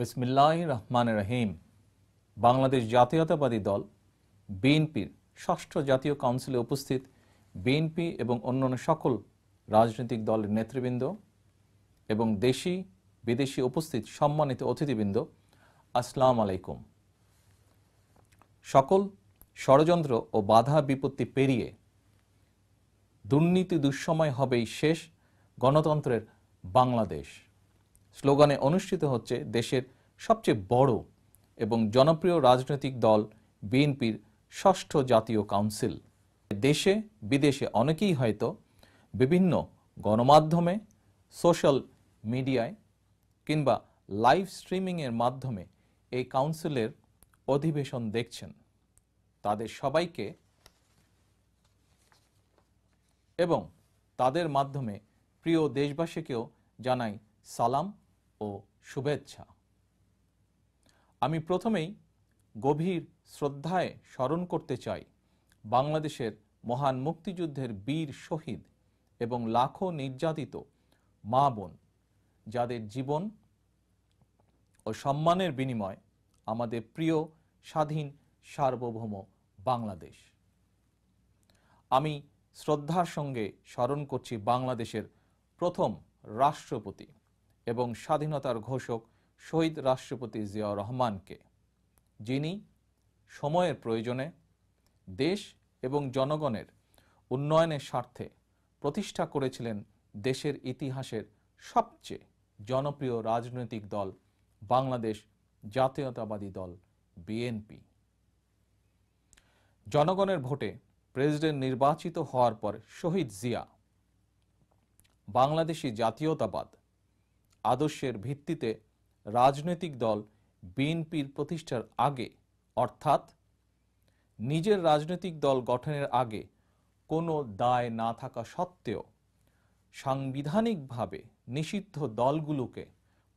বিসমিল্লাহ রহমান রহিম বাংলাদেশ জাতীয়তাবাদী দল বিএনপির ষষ্ঠ জাতীয় কাউন্সিলে উপস্থিত বিএনপি এবং অন্যান্য সকল রাজনৈতিক দলের নেতৃবৃন্দ এবং দেশি বিদেশি উপস্থিত সম্মানিত অতিথিবৃন্দ আসসালাম আলাইকুম সকল ষড়যন্ত্র ও বাধা বিপত্তি পেরিয়ে দুর্নীতি দুঃসময় হবেই শেষ গণতন্ত্রের বাংলাদেশ স্লোগানে অনুষ্ঠিত হচ্ছে দেশের সবচেয়ে বড় এবং জনপ্রিয় রাজনৈতিক দল বিএনপির ষষ্ঠ জাতীয় কাউন্সিল দেশে বিদেশে অনেকেই হয়তো বিভিন্ন গণমাধ্যমে সোশ্যাল মিডিয়ায় কিংবা লাইভ স্ট্রিমিংয়ের মাধ্যমে এই কাউন্সিলের অধিবেশন দেখছেন তাদের সবাইকে এবং তাদের মাধ্যমে প্রিয় দেশবাসীকেও জানাই সালাম ও শুভেচ্ছা আমি প্রথমেই গভীর শ্রদ্ধায় স্মরণ করতে চাই বাংলাদেশের মহান মুক্তিযুদ্ধের বীর শহীদ এবং লাখো নির্যাতিত মা বোন যাদের জীবন ও সম্মানের বিনিময় আমাদের প্রিয় স্বাধীন সার্বভৌম বাংলাদেশ আমি শ্রদ্ধার সঙ্গে স্মরণ করছি বাংলাদেশের প্রথম রাষ্ট্রপতি এবং স্বাধীনতার ঘোষক শহীদ রাষ্ট্রপতি জিয়াউর রহমানকে যিনি সময়ের প্রয়োজনে দেশ এবং জনগণের উন্নয়নের স্বার্থে প্রতিষ্ঠা করেছিলেন দেশের ইতিহাসের সবচেয়ে জনপ্রিয় রাজনৈতিক দল বাংলাদেশ জাতীয়তাবাদী দল বিএনপি জনগণের ভোটে প্রেসিডেন্ট নির্বাচিত হওয়ার পর শহীদ জিয়া বাংলাদেশি জাতীয়তাবাদ আদর্শের ভিত্তিতে রাজনৈতিক দল বিএনপির প্রতিষ্ঠার আগে অর্থাৎ নিজের রাজনৈতিক দল গঠনের আগে কোনো দায় না থাকা সত্ত্বেও সাংবিধানিকভাবে নিষিদ্ধ দলগুলোকে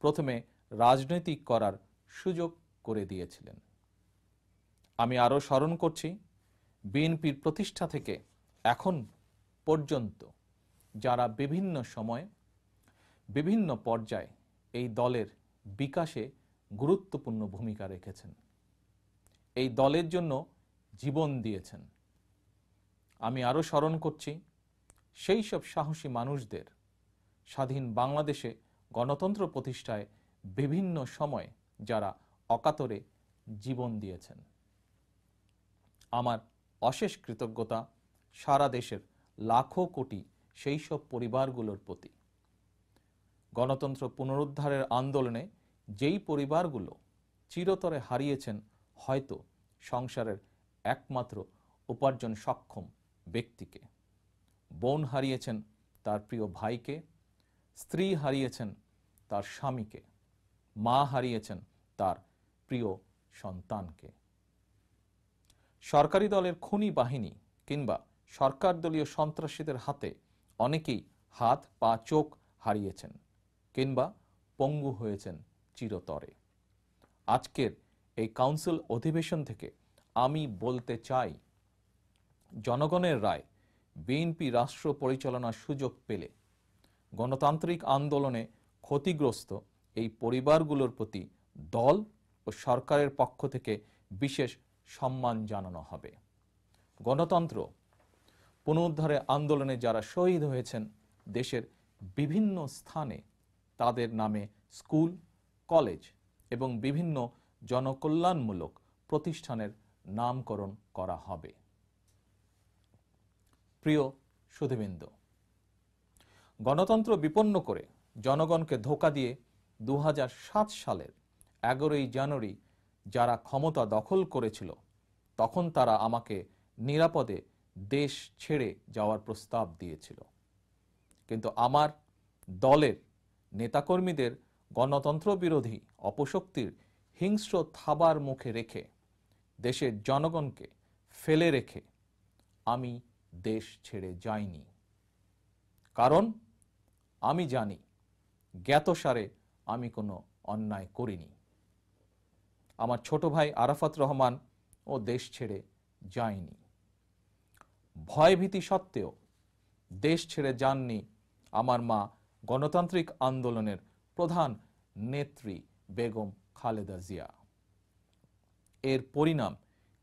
প্রথমে রাজনৈতিক করার সুযোগ করে দিয়েছিলেন আমি আরও স্মরণ করছি বিএনপির প্রতিষ্ঠা থেকে এখন পর্যন্ত যারা বিভিন্ন সময় বিভিন্ন পর্যায়ে এই দলের বিকাশে গুরুত্বপূর্ণ ভূমিকা রেখেছেন এই দলের জন্য জীবন দিয়েছেন আমি আরও স্মরণ করছি সেই সব সাহসী মানুষদের স্বাধীন বাংলাদেশে গণতন্ত্র প্রতিষ্ঠায় বিভিন্ন সময়ে যারা অকাতরে জীবন দিয়েছেন আমার অশেষ কৃতজ্ঞতা সারা দেশের লাখো কোটি সেই সব পরিবারগুলোর প্রতি গণতন্ত্র পুনরুদ্ধারের আন্দোলনে যেই পরিবারগুলো চিরতরে হারিয়েছেন হয়তো সংসারের একমাত্র উপার্জন সক্ষম ব্যক্তিকে বোন হারিয়েছেন তার প্রিয় ভাইকে স্ত্রী হারিয়েছেন তার স্বামীকে মা হারিয়েছেন তার প্রিয় সন্তানকে সরকারি দলের খুনি বাহিনী কিংবা সরকার দলীয় সন্ত্রাসীদের হাতে অনেকেই হাত পা চোখ হারিয়েছেন কিংবা পঙ্গু হয়েছেন চিরতরে আজকের এই কাউন্সিল অধিবেশন থেকে আমি বলতে চাই জনগণের রায় বিএনপি রাষ্ট্র পরিচালনার সুযোগ পেলে গণতান্ত্রিক আন্দোলনে ক্ষতিগ্রস্ত এই পরিবারগুলোর প্রতি দল ও সরকারের পক্ষ থেকে বিশেষ সম্মান জানানো হবে গণতন্ত্র পুনরুদ্ধারে আন্দোলনে যারা শহীদ হয়েছেন দেশের বিভিন্ন স্থানে তাদের নামে স্কুল কলেজ এবং বিভিন্ন জনকল্যাণমূলক প্রতিষ্ঠানের নামকরণ করা হবে প্রিয় সুধীবিন্দু গণতন্ত্র বিপন্ন করে জনগণকে ধোকা দিয়ে দু সালের এগারোই জানুয়ারি যারা ক্ষমতা দখল করেছিল তখন তারা আমাকে নিরাপদে দেশ ছেড়ে যাওয়ার প্রস্তাব দিয়েছিল কিন্তু আমার দলের নেতাকর্মীদের গণতন্ত্র বিরোধী অপশক্তির হিংস্র থাবার মুখে রেখে দেশের জনগণকে ফেলে রেখে আমি দেশ ছেড়ে যাইনি কারণ আমি জানি জ্ঞাতসারে আমি কোনো অন্যায় করিনি আমার ছোট ভাই আরাফাত রহমান ও দেশ ছেড়ে যায়নি ভয়ভীতি সত্ত্বেও দেশ ছেড়ে যাননি আমার মা গণতান্ত্রিক আন্দোলনের প্রধান নেত্রী বেগম খালেদা জিয়া এর পরিণাম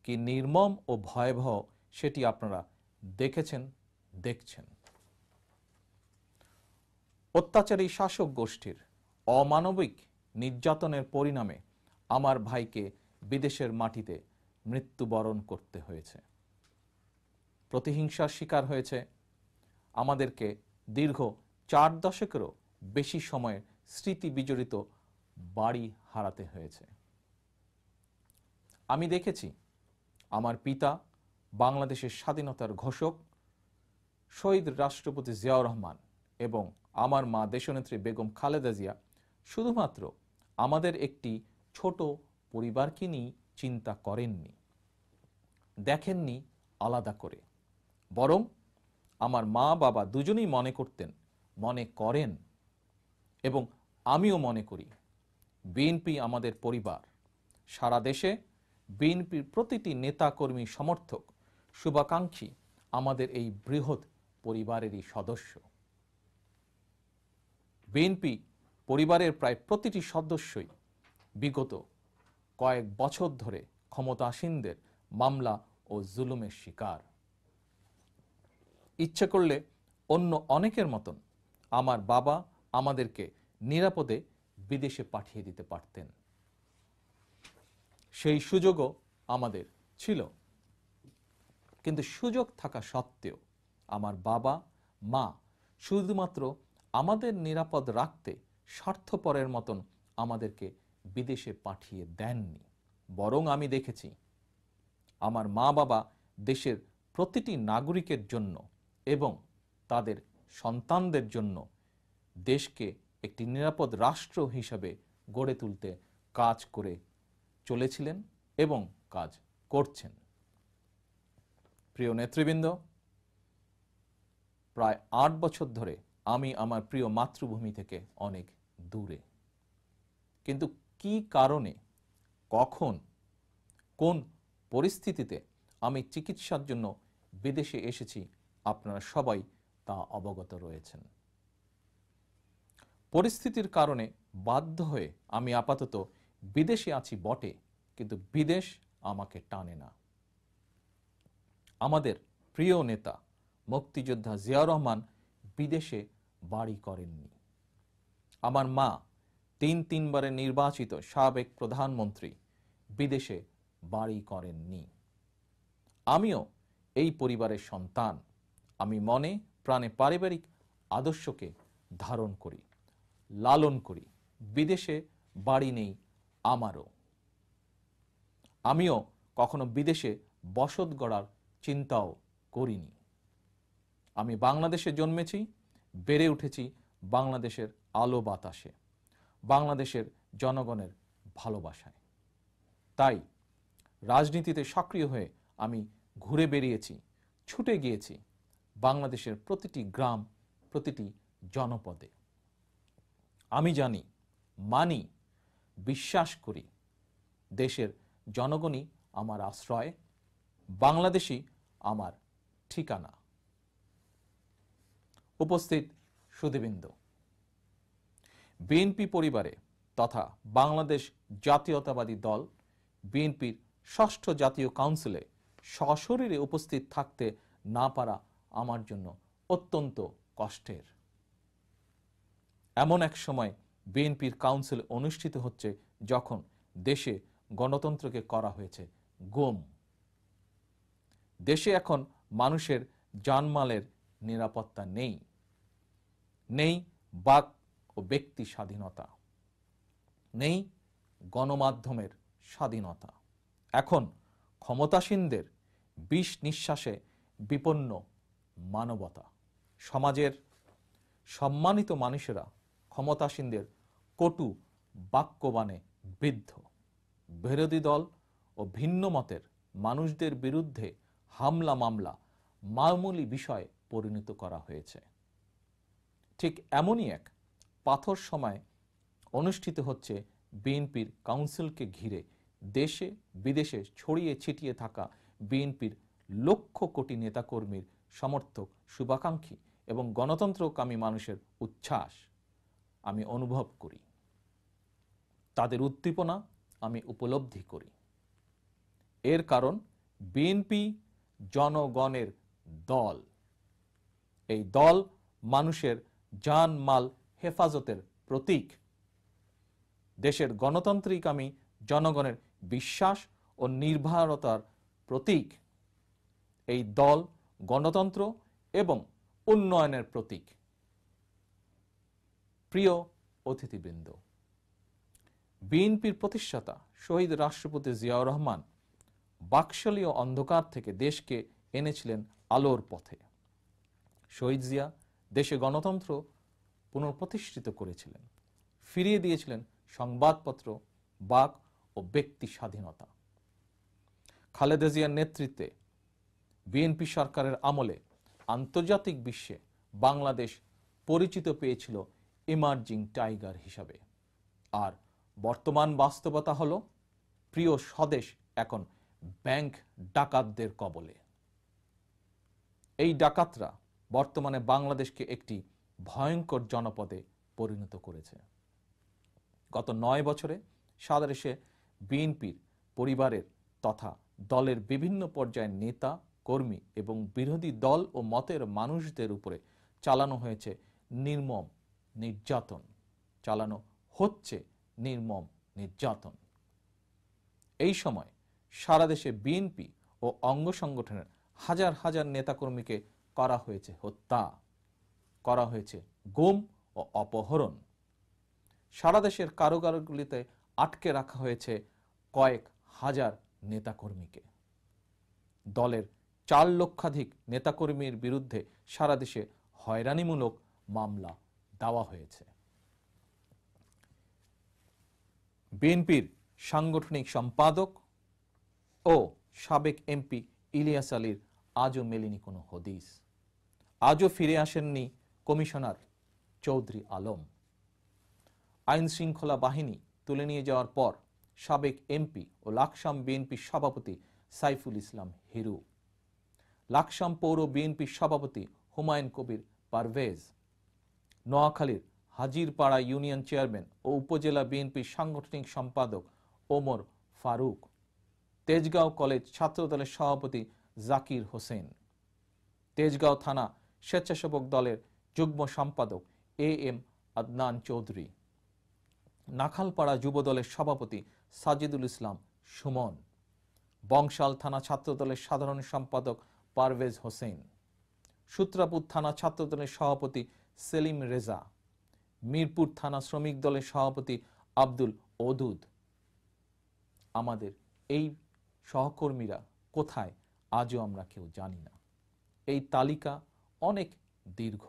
কি নির্মম ও ভয়াবহ সেটি আপনারা দেখেছেন দেখছেন অত্যাচারী শাসক গোষ্ঠীর অমানবিক নির্যাতনের পরিণামে আমার ভাইকে বিদেশের মাটিতে মৃত্যুবরণ করতে হয়েছে প্রতিহিংসার শিকার হয়েছে আমাদেরকে দীর্ঘ চার দশকেরও বেশি সময়ের স্মৃতি বিজড়িত বাড়ি হারাতে হয়েছে আমি দেখেছি আমার পিতা বাংলাদেশের স্বাধীনতার ঘোষক শহীদ রাষ্ট্রপতি জিয়াউর রহমান এবং আমার মা দেশনেত্রী বেগম খালেদা জিয়া শুধুমাত্র আমাদের একটি ছোট পরিবারকে নিয়ে চিন্তা করেননি দেখেননি আলাদা করে বরং আমার মা বাবা দুজনেই মনে করতেন মনে করেন এবং আমিও মনে করি বিএনপি আমাদের পরিবার সারা দেশে বিএনপির প্রতিটি নেতাকর্মী সমর্থক শুভাকাঙ্ক্ষী আমাদের এই বৃহৎ পরিবারেরই সদস্য বিএনপি পরিবারের প্রায় প্রতিটি সদস্যই বিগত কয়েক বছর ধরে ক্ষমতাসীনদের মামলা ও জুলুমের শিকার ইচ্ছে করলে অন্য অনেকের মতন আমার বাবা আমাদেরকে নিরাপদে বিদেশে পাঠিয়ে দিতে পারতেন সেই সুযোগও আমাদের ছিল কিন্তু সুযোগ থাকা সত্ত্বেও আমার বাবা মা শুধুমাত্র আমাদের নিরাপদ রাখতে স্বার্থপরের মতন আমাদেরকে বিদেশে পাঠিয়ে দেননি বরং আমি দেখেছি আমার মা বাবা দেশের প্রতিটি নাগরিকের জন্য এবং তাদের সন্তানদের জন্য দেশকে একটি নিরাপদ রাষ্ট্র হিসাবে গড়ে তুলতে কাজ করে চলেছিলেন এবং কাজ করছেন প্রিয় নেতৃবৃন্দ প্রায় আট বছর ধরে আমি আমার প্রিয় মাতৃভূমি থেকে অনেক দূরে কিন্তু কি কারণে কখন কোন পরিস্থিতিতে আমি চিকিৎসার জন্য বিদেশে এসেছি আপনারা সবাই তা অবগত রয়েছেন পরিস্থিতির কারণে বাধ্য হয়ে আমি আপাতত বিদেশে আছি বটে কিন্তু বিদেশ আমাকে টানে না আমাদের প্রিয় নেতা মুক্তিযোদ্ধা জিয়া রহমান বিদেশে বাড়ি করেননি আমার মা তিন তিনবারে নির্বাচিত সাবেক প্রধানমন্ত্রী বিদেশে বাড়ি করেননি আমিও এই পরিবারের সন্তান আমি মনে প্রাণে পারিবারিক আদর্শকে ধারণ করি লালন করি বিদেশে বাড়ি নেই আমারও আমিও কখনো বিদেশে বসত গড়ার চিন্তাও করিনি আমি বাংলাদেশে জন্মেছি বেড়ে উঠেছি বাংলাদেশের আলো বাতাসে বাংলাদেশের জনগণের ভালোবাসায় তাই রাজনীতিতে সক্রিয় হয়ে আমি ঘুরে বেরিয়েছি ছুটে গিয়েছি বাংলাদেশের প্রতিটি গ্রাম প্রতিটি জনপদে আমি জানি মানি বিশ্বাস করি দেশের জনগণই আমার আশ্রয় বাংলাদেশি আমার ঠিকানা উপস্থিত সুদীবৃন্দ বিএনপি পরিবারে তথা বাংলাদেশ জাতীয়তাবাদী দল বিএনপির ষষ্ঠ জাতীয় কাউন্সিলে সশরীরে উপস্থিত থাকতে না পারা আমার জন্য অত্যন্ত কষ্টের এমন এক সময় বিএনপির কাউন্সিল অনুষ্ঠিত হচ্ছে যখন দেশে গণতন্ত্রকে করা হয়েছে গোম দেশে এখন মানুষের জানমালের নিরাপত্তা নেই নেই বাক ও ব্যক্তি স্বাধীনতা নেই গণমাধ্যমের স্বাধীনতা এখন ক্ষমতাসীনদের বিষ নিঃশ্বাসে বিপন্ন মানবতা সমাজের সম্মানিত মানুষেরা ক্ষমতাসীনদের কটু বাক্যবাণে বৃদ্ধ বিরোধী দল ও ভিন্ন মতের মানুষদের বিরুদ্ধে হামলা মামলা মামুলি বিষয়ে পরিণত করা হয়েছে ঠিক এমনই এক পাথর সময় অনুষ্ঠিত হচ্ছে বিএনপির কাউন্সিলকে ঘিরে দেশে বিদেশে ছড়িয়ে ছিটিয়ে থাকা বিএনপির লক্ষ কোটি নেতাকর্মীর সমর্থক শুভাকাঙ্ক্ষী এবং গণতন্ত্রকামী মানুষের উচ্ছ্বাস আমি অনুভব করি তাদের উদ্দীপনা আমি উপলব্ধি করি এর কারণ বিএনপি জনগণের দল এই দল মানুষের জানমাল হেফাজতের প্রতীক দেশের গণতান্ত্রিক আমি জনগণের বিশ্বাস ও নির্ভরতার প্রতীক এই দল গণতন্ত্র এবং উন্নয়নের প্রতীক প্রিয় অতিথিবৃন্দ বিএনপির প্রতিষ্ঠাতা শহীদ রাষ্ট্রপতি জিয়াউর রহমান বাকশালীয় অন্ধকার থেকে দেশকে এনেছিলেন আলোর পথে শহীদ জিয়া দেশে গণতন্ত্র পুনঃপ্রতিষ্ঠিত করেছিলেন ফিরিয়ে দিয়েছিলেন সংবাদপত্র বাক ও ব্যক্তি স্বাধীনতা খালেদা জিয়ার নেতৃত্বে বিএনপি সরকারের আমলে আন্তর্জাতিক বিশ্বে বাংলাদেশ পরিচিত পেয়েছিল ইমার্জিং টাইগার হিসাবে আর বর্তমান বাস্তবতা হল প্রিয় স্বদেশ এখন ব্যাংক ডাকাতদের কবলে এই ডাকাতরা বর্তমানে বাংলাদেশকে একটি ভয়ঙ্কর জনপদে পরিণত করেছে গত নয় বছরে সাদারেশে বিএনপির পরিবারের তথা দলের বিভিন্ন পর্যায়ের নেতা কর্মী এবং বিরোধী দল ও মতের মানুষদের উপরে চালানো হয়েছে নির্মম নির্যাতন চালানো হচ্ছে নির্মম নির্যাতন এই সময় সারা দেশে বিএনপি ও অঙ্গ সংগঠনের হাজার হাজার নেতাকর্মীকে করা হয়েছে হত্যা করা হয়েছে গুম ও অপহরণ সারা দেশের কারোগারগুলিতে আটকে রাখা হয়েছে কয়েক হাজার নেতাকর্মীকে দলের চার লক্ষাধিক নেতাকর্মীর বিরুদ্ধে সারা দেশে হয়রানিমূলক মামলা দেওয়া হয়েছে বিএনপির সাংগঠনিক সম্পাদক ও সাবেক এমপি ইলিয়াস আলীর আজও মেলেনি কোনো হদিস আজও ফিরে আসেননি কমিশনার চৌধুরী আলম আইন শৃঙ্খলা বাহিনী তুলে নিয়ে যাওয়ার পর সাবেক এমপি ও লাকসাম বিএনপির সভাপতি সাইফুল ইসলাম হিরু লাকসাম পৌর বিএনপির সভাপতি হুমায়ুন কবির পারভেজ নোয়াখালীর হাজিরপাড়া ইউনিয়ন চেয়ারম্যান ও উপজেলা বিএনপির সাংগঠনিক সম্পাদক ওমর ফারুক তেজগাঁও কলেজ ছাত্রদলের সভাপতি জাকির হোসেন তেজগাঁও থানা স্বেচ্ছাসেবক দলের যুগ্ম সম্পাদক এ এম আদনান চৌধুরী নাখালপাড়া যুবদলের সভাপতি সাজিদুল ইসলাম সুমন বংশাল থানা ছাত্রদলের সাধারণ সম্পাদক পারভেজ হোসেন সূত্রাপুর থানা ছাত্রদলের সভাপতি সেলিম রেজা মিরপুর থানা শ্রমিক দলের সভাপতি আব্দুল ওদুদ আমাদের এই সহকর্মীরা কোথায় আজও আমরা কেউ জানি না এই তালিকা অনেক দীর্ঘ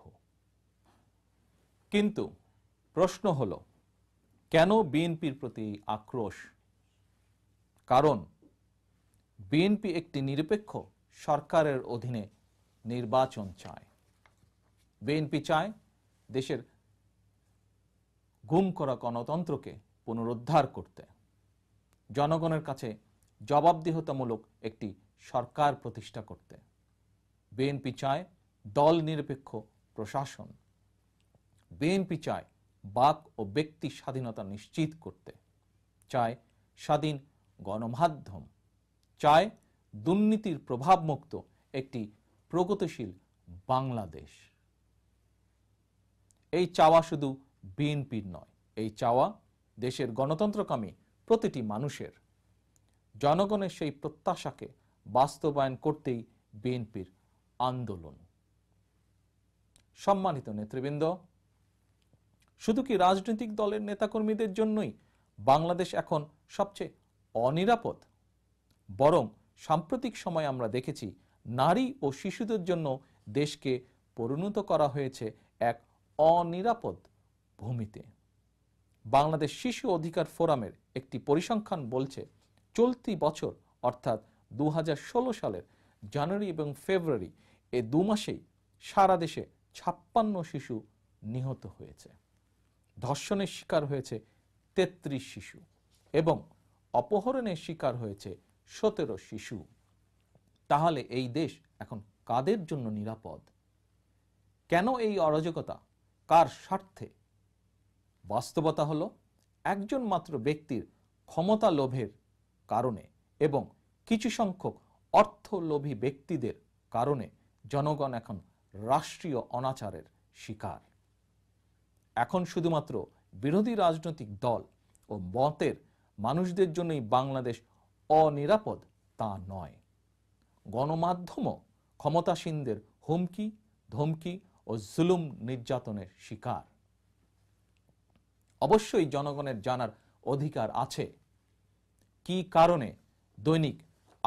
কিন্তু প্রশ্ন হল কেন বিএনপির প্রতি আক্রোশ কারণ বিএনপি একটি নিরপেক্ষ সরকারের অধীনে নির্বাচন চায় বিএনপি চায় দেশের গুম করা গণতন্ত্রকে পুনরুদ্ধার করতে জনগণের কাছে জবাবদিহতামূলক একটি সরকার প্রতিষ্ঠা করতে বিএনপি চায় দল নিরপেক্ষ প্রশাসন বিএনপি চায় বাক ও ব্যক্তি স্বাধীনতা নিশ্চিত করতে চায় স্বাধীন গণমাধ্যম চায় দুর্নীতির প্রভাবমুক্ত একটি প্রগতিশীল বাংলাদেশ এই চাওয়া শুধু বিএনপির নয় এই চাওয়া দেশের গণতন্ত্রকামী প্রতিটি মানুষের জনগণের সেই প্রত্যাশাকে বাস্তবায়ন করতেই বিএনপির আন্দোলন সম্মানিত নেতৃবৃন্দ শুধু কি রাজনৈতিক দলের নেতাকর্মীদের জন্যই বাংলাদেশ এখন সবচেয়ে অনিরাপদ বরং সাম্প্রতিক সময় আমরা দেখেছি নারী ও শিশুদের জন্য দেশকে পরিণত করা হয়েছে এক অনিরাপদ ভূমিতে বাংলাদেশ শিশু অধিকার ফোরামের একটি পরিসংখ্যান বলছে চলতি বছর অর্থাৎ দু সালের জানুয়ারি এবং ফেব্রুয়ারি এ দু মাসেই সারা দেশে ছাপ্পান্ন শিশু নিহত হয়েছে ধর্ষণের শিকার হয়েছে তেত্রিশ শিশু এবং অপহরণের শিকার হয়েছে সতেরো শিশু তাহলে এই দেশ এখন কাদের জন্য নিরাপদ কেন এই অরাজকতা কার স্বার্থে বাস্তবতা হল একজন মাত্র ব্যক্তির ক্ষমতা লোভের কারণে এবং কিছু সংখ্যক অর্থলোভী ব্যক্তিদের কারণে জনগণ এখন রাষ্ট্রীয় অনাচারের শিকার এখন শুধুমাত্র বিরোধী রাজনৈতিক দল ও মতের মানুষদের জন্যই বাংলাদেশ অনিরাপদ তা নয় গণমাধ্যমও ক্ষমতাসীনদের হুমকি ধমকি ও জুলুম নির্যাতনের শিকার অবশ্যই জনগণের জানার অধিকার আছে কি কারণে দৈনিক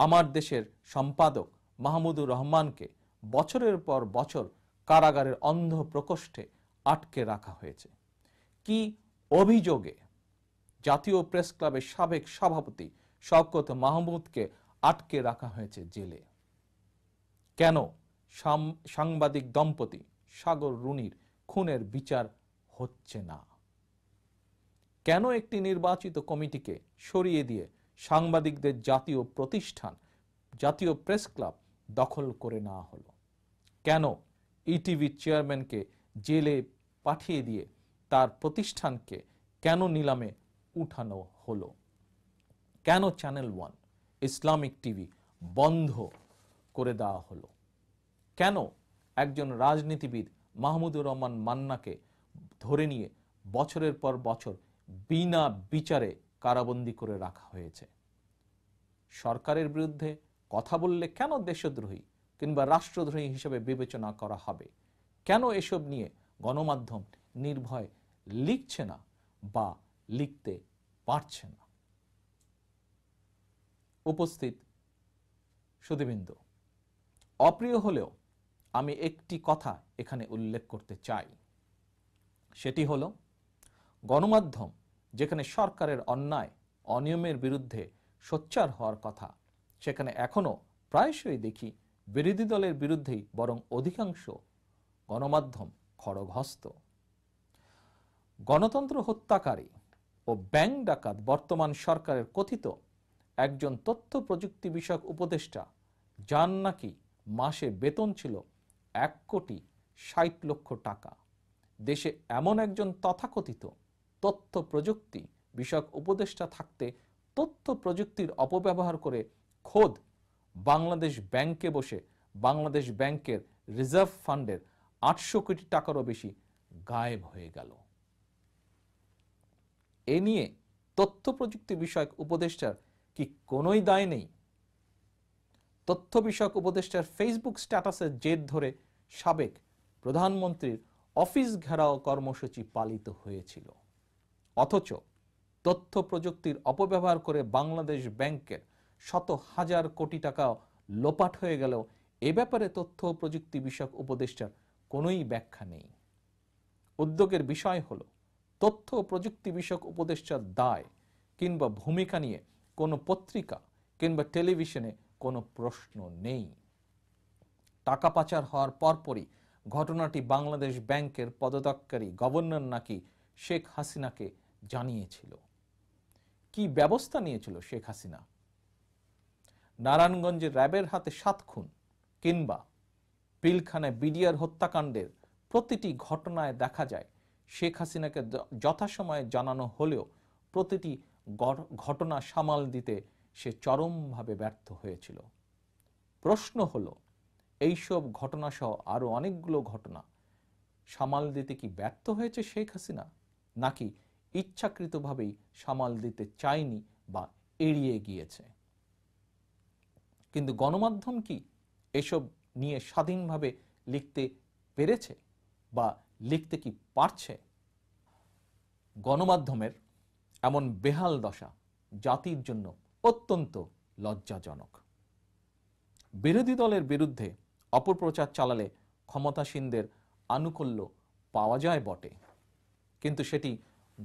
আমার দেশের সম্পাদক মাহমুদুর রহমানকে বছরের পর বছর কারাগারের অন্ধ প্রকোষ্ঠে আটকে রাখা হয়েছে কি অভিযোগে জাতীয় প্রেস ক্লাবের সাবেক সভাপতি শওকত মাহমুদকে আটকে রাখা হয়েছে জেলে কেন সাংবাদিক দম্পতি সাগর রুনির খুনের বিচার হচ্ছে না কেন একটি নির্বাচিত কমিটিকে সরিয়ে দিয়ে সাংবাদিকদের জাতীয় প্রতিষ্ঠান জাতীয় প্রেস ক্লাব দখল করে নেওয়া হল কেন ইটিভি চেয়ারম্যানকে জেলে পাঠিয়ে দিয়ে তার প্রতিষ্ঠানকে কেন নিলামে উঠানো হলো কেন চ্যানেল ওয়ান ইসলামিক টিভি বন্ধ করে দেওয়া হলো কেন একজন রাজনীতিবিদ মাহমুদুর রহমান মান্নাকে ধরে নিয়ে বছরের পর বছর বিনা বিচারে কারাবন্দি করে রাখা হয়েছে সরকারের বিরুদ্ধে কথা বললে কেন দেশদ্রোহী কিংবা রাষ্ট্রদ্রোহী হিসেবে বিবেচনা করা হবে কেন এসব নিয়ে গণমাধ্যম নির্ভয় লিখছে না বা লিখতে পারছে না উপস্থিত সুদীবৃন্দ অপ্রিয় হলেও আমি একটি কথা এখানে উল্লেখ করতে চাই সেটি হল গণমাধ্যম যেখানে সরকারের অন্যায় অনিয়মের বিরুদ্ধে সোচ্চার হওয়ার কথা সেখানে এখনও প্রায়শই দেখি বিরোধী দলের বিরুদ্ধেই বরং অধিকাংশ গণমাধ্যম খড়গহস্ত গণতন্ত্র হত্যাকারী ও ব্যাংক ডাকাত বর্তমান সরকারের কথিত একজন তথ্য প্রযুক্তি বিষয়ক উপদেষ্টা যার নাকি মাসে বেতন ছিল এক কোটি ষাট লক্ষ টাকা দেশে এমন একজন তথাকথিত তথ্য প্রযুক্তি বিষয়ক উপদেষ্টা থাকতে তথ্য প্রযুক্তির অপব্যবহার করে খোদ বাংলাদেশ ব্যাংকে বসে বাংলাদেশ ব্যাংকের রিজার্ভ ফান্ডের আটশো কোটি টাকারও বেশি গায়েব হয়ে গেল এ নিয়ে তথ্য প্রযুক্তি বিষয়ক উপদেষ্টার কি কোনোই দায় নেই তথ্য বিষয়ক উপদেষ্টার ফেসবুক স্ট্যাটাসের জেদ ধরে সাবেক প্রধানমন্ত্রীর অফিস ঘেরাও কর্মসূচি পালিত হয়েছিল অথচ তথ্য প্রযুক্তির অপব্যবহার করে বাংলাদেশ ব্যাংকের শত হাজার কোটি টাকা লোপাট হয়ে গেল এ ব্যাপারে তথ্য প্রযুক্তি বিষয়ক উপদেষ্টার কোনোই ব্যাখ্যা নেই উদ্যোগের বিষয় হল তথ্য প্রযুক্তি বিষয়ক উপদেষ্টার দায় কিংবা ভূমিকা নিয়ে কোনো পত্রিকা কিংবা টেলিভিশনে কোনো প্রশ্ন নেই টাকা পাচার হওয়ার পরপরই ঘটনাটি বাংলাদেশ ব্যাংকের পদত্যাগকারী গভর্নর নাকি শেখ হাসিনাকে জানিয়েছিল কি ব্যবস্থা নিয়েছিল শেখ হাসিনা নারায়ণগঞ্জের র্যাবের হাতে সাত খুন কিংবা পিলখানায় বিডিআর হত্যাকাণ্ডের প্রতিটি ঘটনায় দেখা যায় শেখ হাসিনাকে যথাসময়ে জানানো হলেও প্রতিটি ঘটনা সামাল দিতে সে চরমভাবে ব্যর্থ হয়েছিল প্রশ্ন হল এইসব ঘটনা সহ আরও অনেকগুলো ঘটনা সামাল দিতে কি ব্যর্থ হয়েছে শেখ হাসিনা নাকি ইচ্ছাকৃতভাবেই সামাল দিতে চায়নি বা এড়িয়ে গিয়েছে কিন্তু গণমাধ্যম কি এসব নিয়ে স্বাধীনভাবে লিখতে পেরেছে বা লিখতে কি পারছে গণমাধ্যমের এমন বেহাল দশা জাতির জন্য অত্যন্ত লজ্জাজনক বিরোধী দলের বিরুদ্ধে অপপ্রচার চালালে ক্ষমতাসীনদের আনুকূল্য পাওয়া যায় বটে কিন্তু সেটি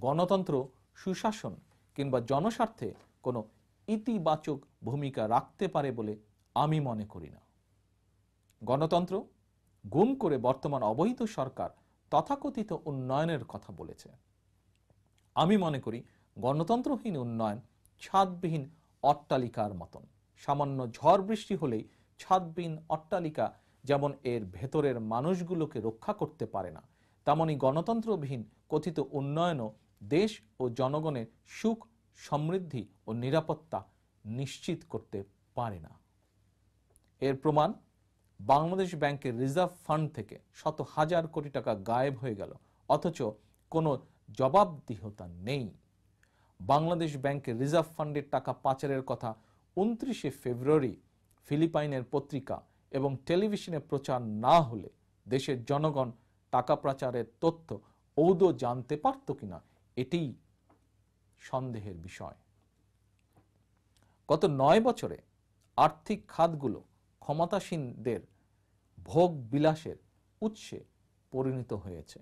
গণতন্ত্র সুশাসন কিংবা জনস্বার্থে কোনো ইতিবাচক ভূমিকা রাখতে পারে বলে আমি মনে করি না গণতন্ত্র গুম করে বর্তমান অবৈধ সরকার তথাকথিত উন্নয়নের কথা বলেছে আমি মনে করি গণতন্ত্রহীন উন্নয়ন ছাদবিহীন অট্টালিকার মতন সামান্য ঝড় বৃষ্টি হলেই ছাদবিহীন অট্টালিকা যেমন এর ভেতরের মানুষগুলোকে রক্ষা করতে পারে না তেমনই গণতন্ত্রবিহীন কথিত উন্নয়নও দেশ ও জনগণের সুখ সমৃদ্ধি ও নিরাপত্তা নিশ্চিত করতে পারে না এর প্রমাণ বাংলাদেশ ব্যাংকের রিজার্ভ ফান্ড থেকে শত হাজার কোটি টাকা গায়েব হয়ে গেল অথচ কোনো জবাবদিহতা নেই বাংলাদেশ ব্যাংকের রিজার্ভ ফান্ডের টাকা পাচারের কথা উনত্রিশে ফেব্রুয়ারি ফিলিপাইনের পত্রিকা এবং টেলিভিশনে প্রচার না হলে দেশের জনগণ টাকা প্রচারের তথ্য ঔদ জানতে পারত কিনা এটি সন্দেহের বিষয় গত নয় বছরে আর্থিক খাতগুলো ক্ষমতাসীনদের ভোগ বিলাসের উৎসে পরিণত হয়েছে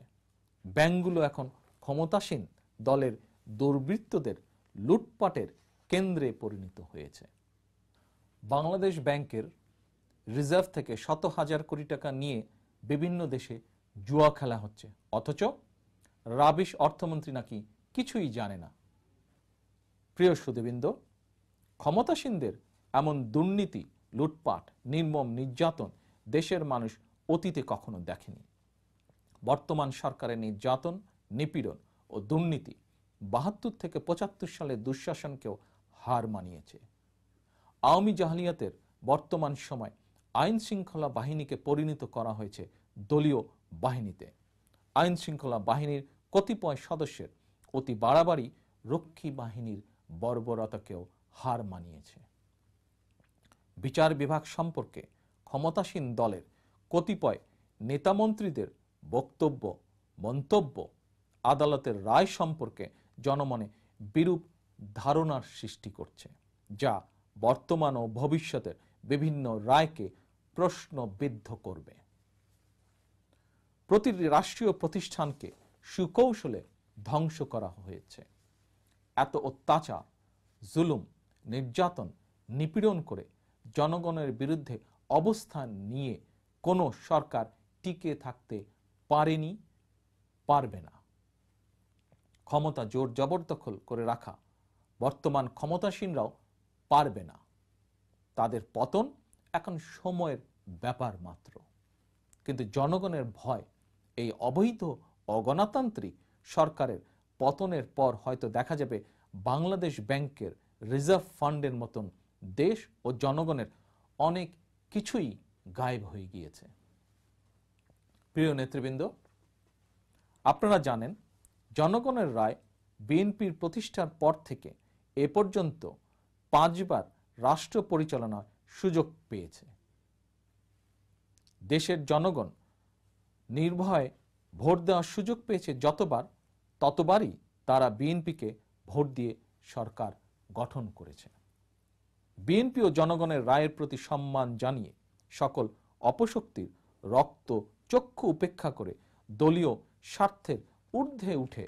ব্যাংকগুলো এখন ক্ষমতাসীন দলের দুর্বৃত্তদের লুটপাটের কেন্দ্রে পরিণত হয়েছে বাংলাদেশ ব্যাংকের রিজার্ভ থেকে শত হাজার কোটি টাকা নিয়ে বিভিন্ন দেশে জুয়া খেলা হচ্ছে অথচ রাবিশ অর্থমন্ত্রী নাকি কিছুই জানে না প্রিয় সুদেবিন্দ ক্ষমতাসীনদের এমন দুর্নীতি লুটপাট নির্মম নির্যাতন দেশের মানুষ অতীতে কখনো দেখেনি বর্তমান সরকারের নির্যাতন নিপীড়ন ও দুর্নীতি বাহাত্তর থেকে পঁচাত্তর সালে দুঃশাসনকেও হার মানিয়েছে আওয়ামী জাহালিয়াতের বর্তমান সময় আইন শৃঙ্খলা বাহিনীকে পরিণত করা হয়েছে দলীয় বাহিনীতে আইন শৃঙ্খলা বাহিনীর কতিপয় সদস্যের অতি বাড়াবাড়ি রক্ষী বাহিনীর বর্বরতাকেও হার মানিয়েছে বিচার বিভাগ সম্পর্কে ক্ষমতাসীন দলের কতিপয় নেতামন্ত্রীদের বক্তব্য মন্তব্য আদালতের রায় সম্পর্কে জনমনে বিরূপ ধারণার সৃষ্টি করছে যা বর্তমান ও ভবিষ্যতের বিভিন্ন রায়কে প্রশ্নবিদ্ধ করবে প্রতিটি রাষ্ট্রীয় প্রতিষ্ঠানকে সুকৌশলে ধ্বংস করা হয়েছে এত অত্যাচার জুলুম নির্যাতন নিপীড়ন করে জনগণের বিরুদ্ধে অবস্থান নিয়ে কোনো সরকার টিকে থাকতে পারেনি পারবে না ক্ষমতা জোর জবরদখল করে রাখা বর্তমান ক্ষমতাসীনরাও পারবে না তাদের পতন এখন সময়ের ব্যাপার মাত্র কিন্তু জনগণের ভয় এই অবৈধ অগণতান্ত্রিক সরকারের পতনের পর হয়তো দেখা যাবে বাংলাদেশ ব্যাংকের রিজার্ভ ফান্ডের মতন দেশ ও জনগণের অনেক কিছুই গায়েব হয়ে গিয়েছে প্রিয় নেতৃবৃন্দ আপনারা জানেন জনগণের রায় বিএনপির প্রতিষ্ঠার পর থেকে এ পর্যন্ত পাঁচবার রাষ্ট্র পরিচালনার সুযোগ পেয়েছে দেশের জনগণ নির্ভয়ে ভোট দেওয়ার সুযোগ পেয়েছে যতবার ততবারই তারা বিএনপিকে ভোট দিয়ে সরকার গঠন করেছে বিএনপি ও জনগণের রায়ের প্রতি সম্মান জানিয়ে সকল অপশক্তির রক্ত চক্ষু উপেক্ষা করে দলীয় স্বার্থের ঊর্ধ্বে উঠে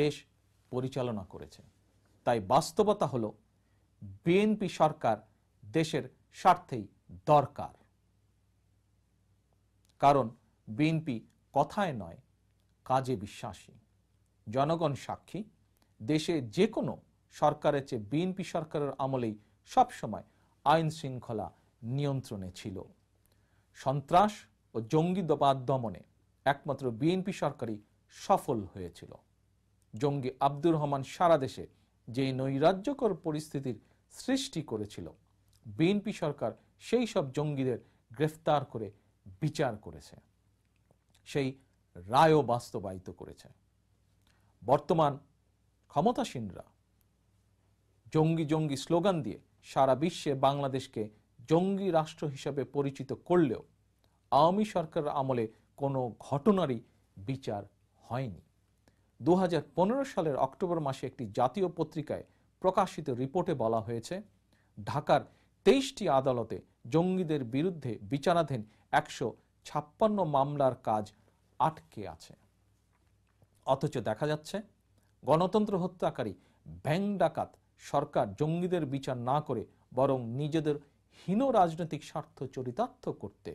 দেশ পরিচালনা করেছে তাই বাস্তবতা হল বিএনপি সরকার দেশের স্বার্থেই দরকার কারণ বিএনপি কথায় নয় কাজে বিশ্বাসী জনগণ সাক্ষী দেশে যে কোনো সরকারের চেয়ে বিএনপি সরকারের আমলেই সবসময় আইন শৃঙ্খলা নিয়ন্ত্রণে ছিল সন্ত্রাস ও জঙ্গিদবাদ দমনে একমাত্র বিএনপি সরকারই সফল হয়েছিল জঙ্গি আব্দুর রহমান সারা দেশে যে নৈরাজ্যকর পরিস্থিতির সৃষ্টি করেছিল বিএনপি সরকার সেই সব জঙ্গিদের গ্রেফতার করে বিচার করেছে সেই রায়ও বাস্তবায়িত করেছে বর্তমান ক্ষমতাসীনরা জঙ্গি জঙ্গি স্লোগান দিয়ে সারা বিশ্বে বাংলাদেশকে জঙ্গি রাষ্ট্র হিসাবে পরিচিত করলেও আওয়ামী সরকারের আমলে কোনো ঘটনারই বিচার হয়নি দু সালের অক্টোবর মাসে একটি জাতীয় পত্রিকায় প্রকাশিত রিপোর্টে বলা হয়েছে ঢাকার তেইশটি আদালতে জঙ্গিদের বিরুদ্ধে বিচারাধীন একশো ছাপ্পান্ন মামলার কাজ আটকে আছে অথচ দেখা যাচ্ছে গণতন্ত্র হত্যাকারী ব্যাং ডাকাত সরকার জঙ্গিদের বিচার না করে বরং নিজেদের হীন রাজনৈতিক স্বার্থ চরিতার্থ করতে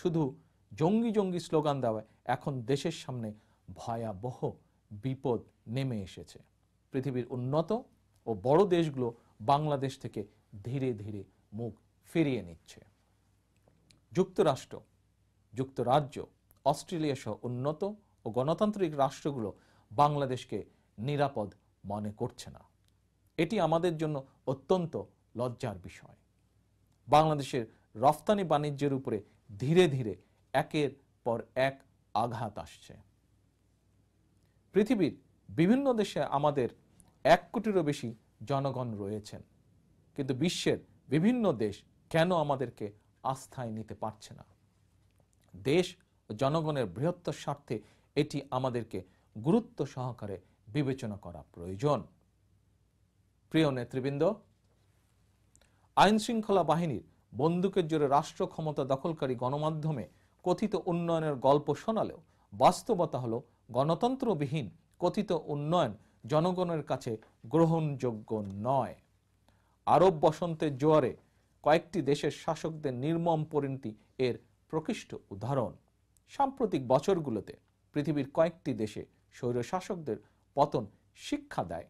শুধু জঙ্গি জঙ্গি স্লোগান দেওয়ায় এখন দেশের সামনে ভয়াবহ বিপদ নেমে এসেছে পৃথিবীর উন্নত ও বড় দেশগুলো বাংলাদেশ থেকে ধীরে ধীরে মুখ ফিরিয়ে নিচ্ছে যুক্তরাষ্ট্র যুক্তরাজ্য অস্ট্রেলিয়া সহ উন্নত ও গণতান্ত্রিক রাষ্ট্রগুলো বাংলাদেশকে নিরাপদ মনে করছে না এটি আমাদের জন্য অত্যন্ত লজ্জার বিষয় বাংলাদেশের রফতানি বাণিজ্যের উপরে ধীরে ধীরে একের পর এক আঘাত আসছে পৃথিবীর বিভিন্ন দেশে আমাদের এক কোটিরও বেশি জনগণ রয়েছেন কিন্তু বিশ্বের বিভিন্ন দেশ কেন আমাদেরকে আস্থায় নিতে পারছে না দেশ ও জনগণের বৃহত্তর স্বার্থে এটি আমাদেরকে গুরুত্ব সহকারে বিবেচনা করা প্রয়োজন প্রিয় নেতৃবৃন্দ আইনশৃঙ্খলা বাহিনীর বন্দুকের জোরে রাষ্ট্র ক্ষমতা দখলকারী গণমাধ্যমে কথিত উন্নয়নের গল্প শোনালেও বাস্তবতা হল গণতন্ত্রবিহীন কথিত উন্নয়ন জনগণের কাছে গ্রহণযোগ্য নয় আরব বসন্তের জোয়ারে কয়েকটি দেশের শাসকদের নির্মম পরিণতি এর প্রকৃষ্ট উদাহরণ সাম্প্রতিক বছরগুলোতে পৃথিবীর কয়েকটি দেশে স্বৈরশাসকদের পতন শিক্ষা দেয়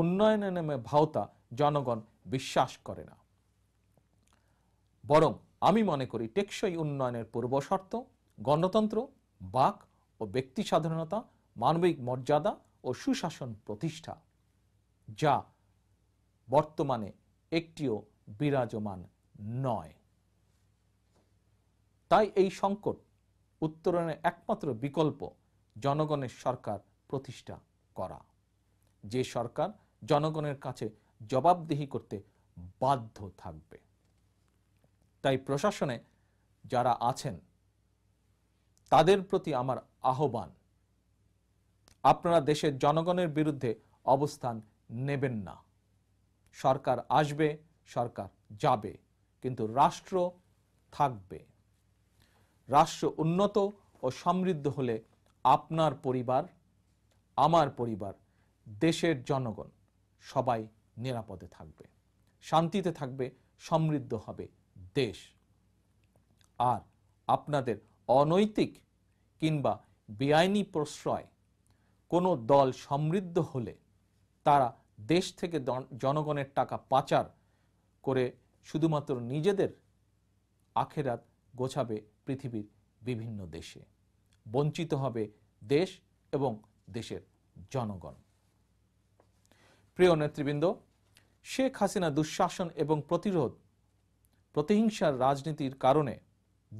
উন্নয়নের নেমে ভাওতা জনগণ বিশ্বাস করে না বরং আমি মনে করি টেকসই উন্নয়নের পূর্বশর্ত গণতন্ত্র বাক ও ব্যক্তি সাধারণতা মানবিক মর্যাদা ও সুশাসন প্রতিষ্ঠা যা বর্তমানে একটিও বিরাজমান নয় তাই এই সংকট উত্তরণের একমাত্র বিকল্প জনগণের সরকার প্রতিষ্ঠা করা যে সরকার জনগণের কাছে জবাবদিহি করতে বাধ্য থাকবে তাই প্রশাসনে যারা আছেন তাদের প্রতি আমার আহ্বান আপনারা দেশের জনগণের বিরুদ্ধে অবস্থান নেবেন না সরকার আসবে সরকার যাবে কিন্তু রাষ্ট্র থাকবে রাষ্ট্র উন্নত ও সমৃদ্ধ হলে আপনার পরিবার আমার পরিবার দেশের জনগণ সবাই নিরাপদে থাকবে শান্তিতে থাকবে সমৃদ্ধ হবে দেশ আর আপনাদের অনৈতিক কিংবা বেআইনি প্রশ্রয় কোনো দল সমৃদ্ধ হলে তারা দেশ থেকে জনগণের টাকা পাচার করে শুধুমাত্র নিজেদের আখেরাত গোছাবে পৃথিবীর বিভিন্ন দেশে বঞ্চিত হবে দেশ এবং দেশের জনগণ প্রিয় নেতৃবৃন্দ শেখ হাসিনা দুঃশাসন এবং প্রতিরোধ প্রতিহিংসার রাজনীতির কারণে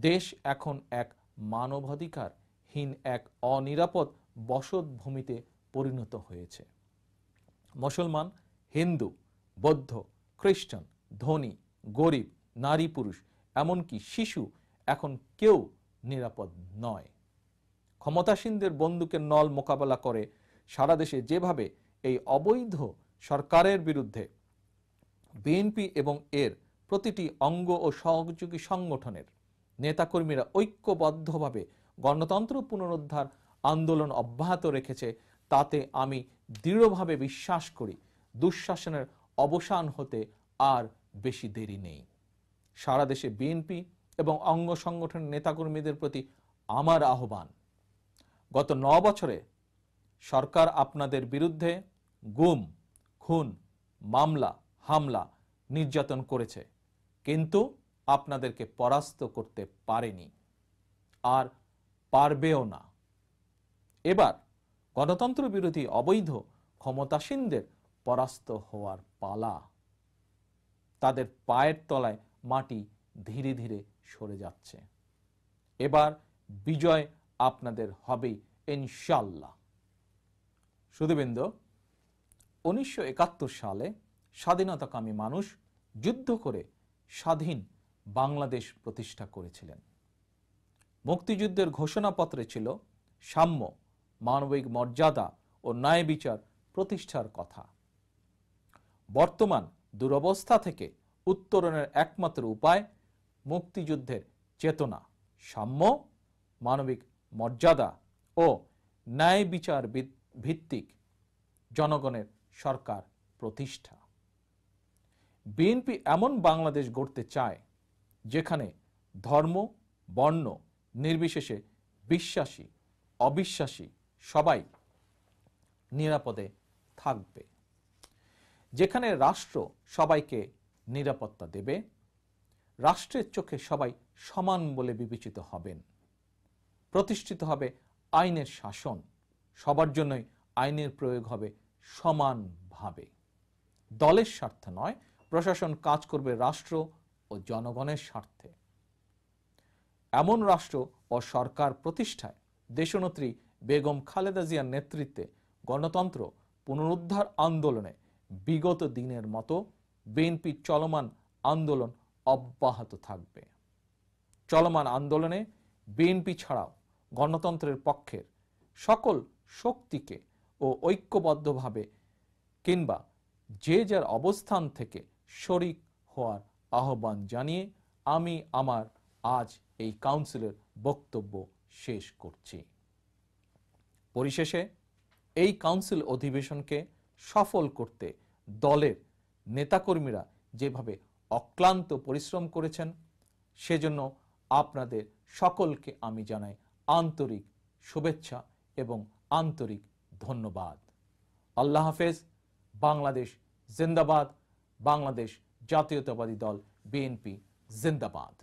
দেশ এখন এক মানবাধিকারহীন এক অনিরাপদ বসতভূমিতে পরিণত হয়েছে মুসলমান হিন্দু বৌদ্ধ খ্রিস্টান ধনী গরিব নারী পুরুষ এমনকি শিশু এখন কেউ নিরাপদ নয় ক্ষমতাসীনদের বন্দুকের নল মোকাবেলা করে সারা দেশে যেভাবে এই অবৈধ সরকারের বিরুদ্ধে বিএনপি এবং এর প্রতিটি অঙ্গ ও সহযোগী সংগঠনের নেতাকর্মীরা ঐক্যবদ্ধভাবে গণতন্ত্র পুনরুদ্ধার আন্দোলন অব্যাহত রেখেছে তাতে আমি দৃঢ়ভাবে বিশ্বাস করি দুঃশাসনের অবসান হতে আর বেশি দেরি নেই সারা দেশে বিএনপি এবং অঙ্গ সংগঠনের নেতাকর্মীদের প্রতি আমার আহ্বান গত ন বছরে সরকার আপনাদের বিরুদ্ধে গুম খুন মামলা হামলা নির্যাতন করেছে কিন্তু আপনাদেরকে পরাস্ত করতে পারেনি আর পারবেও না এবার গণতন্ত্র বিরোধী অবৈধ ক্ষমতাসীনদের পরাস্ত হওয়ার পালা তাদের পায়ের তলায় মাটি ধীরে ধীরে সরে যাচ্ছে এবার বিজয় আপনাদের হবে ইনশাল্লাহ শুধুবৃন্দ উনিশশো সালে স্বাধীনতাকামী মানুষ যুদ্ধ করে স্বাধীন বাংলাদেশ প্রতিষ্ঠা করেছিলেন মুক্তিযুদ্ধের ঘোষণাপত্রে ছিল সাম্য মানবিক মর্যাদা ও ন্যায় বিচার প্রতিষ্ঠার কথা বর্তমান দুরবস্থা থেকে উত্তরণের একমাত্র উপায় মুক্তিযুদ্ধের চেতনা সাম্য মানবিক মর্যাদা ও ন্যায় বিচার ভিত্তিক জনগণের সরকার প্রতিষ্ঠা বিএনপি এমন বাংলাদেশ গড়তে চায় যেখানে ধর্ম বর্ণ নির্বিশেষে বিশ্বাসী অবিশ্বাসী সবাই নিরাপদে থাকবে যেখানে রাষ্ট্র সবাইকে নিরাপত্তা দেবে রাষ্ট্রের চোখে সবাই সমান বলে বিবেচিত হবেন প্রতিষ্ঠিত হবে আইনের শাসন সবার জন্যই আইনের প্রয়োগ হবে সমানভাবে দলের স্বার্থে নয় প্রশাসন কাজ করবে রাষ্ট্র ও জনগণের স্বার্থে এমন রাষ্ট্র ও সরকার প্রতিষ্ঠায় দেশনত্রী বেগম খালেদা জিয়ার নেতৃত্বে গণতন্ত্র পুনরুদ্ধার আন্দোলনে বিগত দিনের মতো বিএনপি চলমান আন্দোলন অব্যাহত থাকবে চলমান আন্দোলনে বিএনপি ছাড়াও গণতন্ত্রের পক্ষের সকল শক্তিকে ও ঐক্যবদ্ধভাবে কিংবা যে যার অবস্থান থেকে শরিক হওয়ার আহ্বান জানিয়ে আমি আমার আজ এই কাউন্সিলের বক্তব্য শেষ করছি পরিশেষে এই কাউন্সিল অধিবেশনকে সফল করতে দলের নেতাকর্মীরা যেভাবে অক্লান্ত পরিশ্রম করেছেন সেজন্য আপনাদের সকলকে আমি জানাই আন্তরিক শুভেচ্ছা এবং আন্তরিক ধন্যবাদ আল্লাহ হাফেজ বাংলাদেশ জিন্দাবাদ বাংলাদেশ জাতীয়তাবাদী দল বিএনপি জিন্দাবাদ